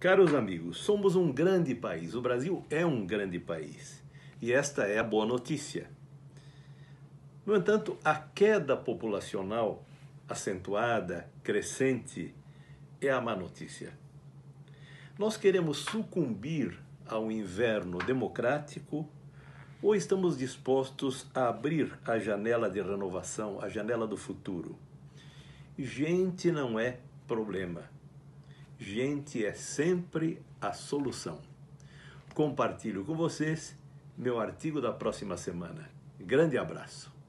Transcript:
Caros amigos, somos um grande país. O Brasil é um grande país. E esta é a boa notícia. No entanto, a queda populacional acentuada, crescente, é a má notícia. Nós queremos sucumbir ao inverno democrático ou estamos dispostos a abrir a janela de renovação, a janela do futuro? Gente não é problema gente é sempre a solução. Compartilho com vocês meu artigo da próxima semana. Grande abraço.